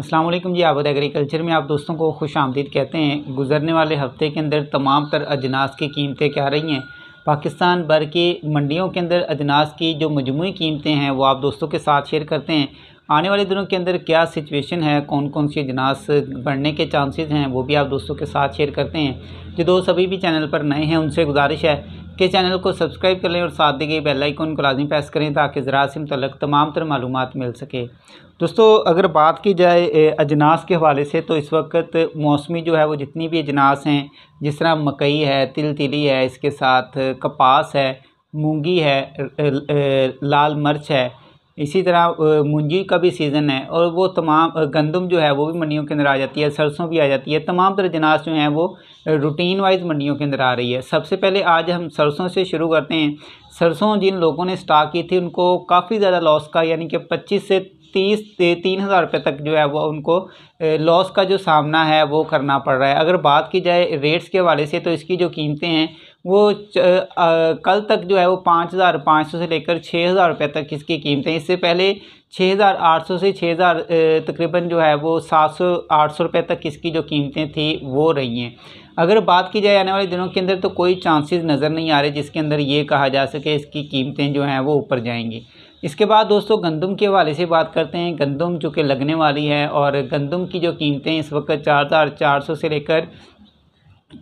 असलम जी आबद agriculture में आप दोस्तों को खुश आमदीद कहते हैं गुजरने वाले हफ्ते के अंदर तमाम तर अजनास की कीमतें क्या रही हैं पाकिस्तान भर की मंडियों के अंदर अजनास की जो मजमू कीमतें हैं वो आप दोस्तों के साथ शेयर करते हैं आने वाले दिनों के अंदर क्या सिचुएशन है कौन कौन सी अजनास बढ़ने के चांसेस हैं वो भी आप दोस्तों के साथ शेयर करते हैं जो दोस्त अभी भी चैनल पर नए हैं उनसे गुजारिश है के चैनल को सब्सक्राइब कर लें और साथ दी गई बेलाइकॉन को लाजमी प्रेस करें ताकि ज़रा से मतलब तमाम तर मालूम मिल सके दोस्तों अगर बात की जाए अजनास के हवाले से तो इस वक्त मौसमी जो है वो जितनी भी अजनास हैं जिस तरह मकई है तिल तिली है इसके साथ कपास है मूंगी है लाल मिर्च है इसी तरह मुंजी का भी सीज़न है और वो तमाम गंदम जो है वो भी मंडियों के अंदर आ जाती है सरसों भी आ जाती है तमाम तरह जनास जो हैं वो रूटीन वाइज मंडियों के अंदर आ रही है सबसे पहले आज हम सरसों से शुरू करते हैं सरसों जिन लोगों ने स्टॉक की थी उनको काफ़ी ज़्यादा लॉस का यानी कि पच्चीस से तीस तीन हज़ार रुपये तक जो है वो उनको लॉस का जो सामना है वो करना पड़ रहा है अगर बात की जाए रेट्स के हवाले से तो इसकी जो कीमतें हैं वो कल तक जो है वो पाँच हज़ार पाँच सौ से लेकर छः हज़ार रुपये तक इसकी कीमतें इससे पहले छः हज़ार आठ सौ से छः हज़ार तकरीबन जो है वो सात सौ आठ सौ रुपये तक इसकी जो कीमतें थी वो रही हैं अगर बात की जाए आने वाले दिनों के अंदर तो कोई चांसेस नज़र नहीं आ रहे जिसके अंदर ये कहा जा सके इसकी कीमतें जो हैं वो ऊपर जाएंगी इसके बाद दोस्तों गंदम के हवाले से बात करते हैं गंदम जो कि लगने वाली है और गंदम की जो कीमतें इस वक्त चार हज़ार चार सौ से लेकर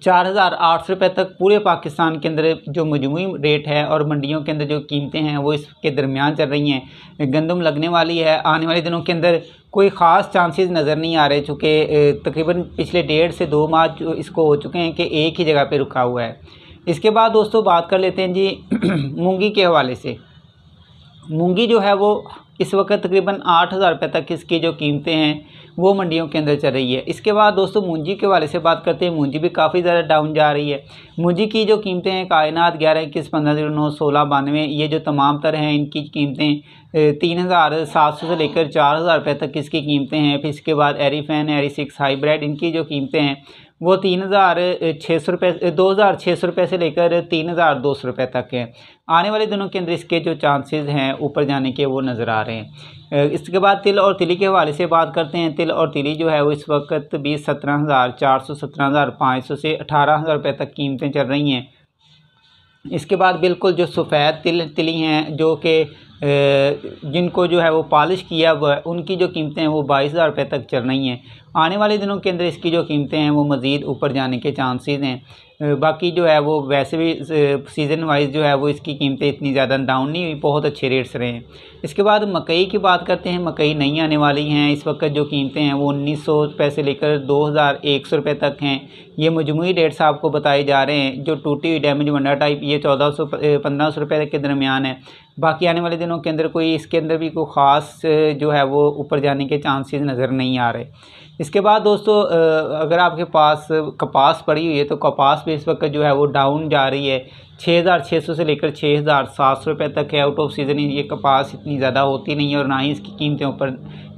चार हज़ार आठ सौ रुपये तक पूरे पाकिस्तान के अंदर जो मजमू रेट है और मंडियों के अंदर जो कीमतें हैं वो इसके दरमियान चल रही हैं गंदम लगने वाली है आने वाले दिनों के अंदर कोई ख़ास चांसेस नज़र नहीं आ रहे चूँकि तकरीबन पिछले डेढ़ से दो माह इसको हो चुके हैं कि एक ही जगह पर रुका हुआ है इसके बाद दोस्तों बात कर लेते हैं जी मूँगी के हवाले से मूँगी जो है वो इस वक्त तकरीबन आठ हज़ार रुपये तक इसकी जो कीमतें हैं वो मंडियों के अंदर चल रही है इसके बाद दोस्तों मुंजी के वाले से बात करते हैं मुंजी भी काफ़ी ज़्यादा डाउन जा रही है मुंजी की जो कीमतें हैं कायनात ग्यारह इक्कीस पंद्रह जीरो नौ सोलह बानवे ये जो तमाम तरह हैं इनकी कीमतें तीन हज़ार सात सौ से लेकर चार हज़ार रुपये तक इसकी कीमतें हैं फिर इसके बाद एरीफेन एरी सिक्स हाईब्रेड इनकी जो कीमतें हैं वो तीन हज़ार छः सौ रुपये दो हज़ार छः सौ रुपये से लेकर तीन हज़ार दो सौ रुपये तक है आने वाले दिनों के अंदर इसके जो चांसेस हैं ऊपर जाने के वो नज़र आ रहे हैं इसके बाद तिल और तिली के हवाले से बात करते हैं तिल और तिली जो है वो इस वक्त भी सत्रह हज़ार चार सौ सत्रह हज़ार पाँच सौ से अठारह हज़ार रुपये तक कीमतें चल रही हैं इसके बाद बिल्कुल जो सफ़ेद तिल तिली हैं जो कि जिनको जो है वो पॉलिश किया हुआ है उनकी जो कीमतें हैं वो बाईस हज़ार रुपये तक चल रही हैं आने वाले दिनों के अंदर इसकी जो कीमतें हैं वो मज़ीद ऊपर जाने के चांसेस हैं बाकी जो है वो वैसे भी सीज़न वाइज जो है वो इसकी कीमतें इतनी ज़्यादा डाउन नहीं हुई बहुत अच्छे रेट्स रहे हैं इसके बाद मकई की बात करते हैं मकई नहीं आने वाली हैं इस वक्त जो कीमतें हैं वो उन्नीस सौ रुपये से लेकर दो हज़ार एक सौ रुपये तक हैं ये मजमू रेट्स आपको बताए जा रहे हैं जो टूटी हुई डैमेज वंडा टाइप ये चौदह सौ पंद्रह सौ रुपये के दरमियान है बाकी आने वाले दिनों के अंदर कोई इसके अंदर भी कोई ख़ास जो है वो ऊपर जाने के चांसेस नज़र नहीं आ रहे इसके बाद दोस्तों अगर आपके पास कपास पड़ी हुई है तो कपास भी पे तो इस वक्त जो है वो डाउन जा रही है छः हज़ार छः सौ से लेकर छः हज़ार सात सौ रुपये तक है आउट ऑफ सीज़न ये कपास इतनी ज़्यादा होती नहीं है और ना ही इसकी कीमतें ऊपर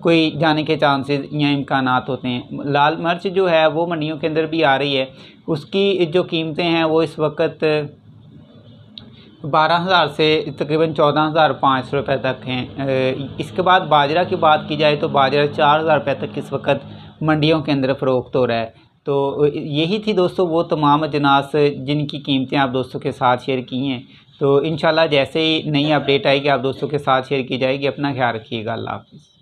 कोई जाने के चांसेस या इम्कान होते हैं लाल मिर्च जो है वो मंडियों के अंदर भी आ रही है उसकी जो कीमतें हैं वो इस वक्त बारह हज़ार से तकरीबन चौदह हज़ार पाँच सौ रुपये तक हैं इसके बाद बाजरा की बात की जाए तो बाजरा चार हज़ार रुपये तक इस वक्त मंडियों के अंदर फ़रोख्त हो रहा है तो यही थी दोस्तों वो तमाम अजनास जिनकी कीमतें आप दोस्तों के साथ शेयर की हैं तो इन जैसे ही नई अपडेट आएगी आप दोस्तों के साथ शेयर की जाएगी अपना ख्याल रखिएगा अल्लाह हाफिज़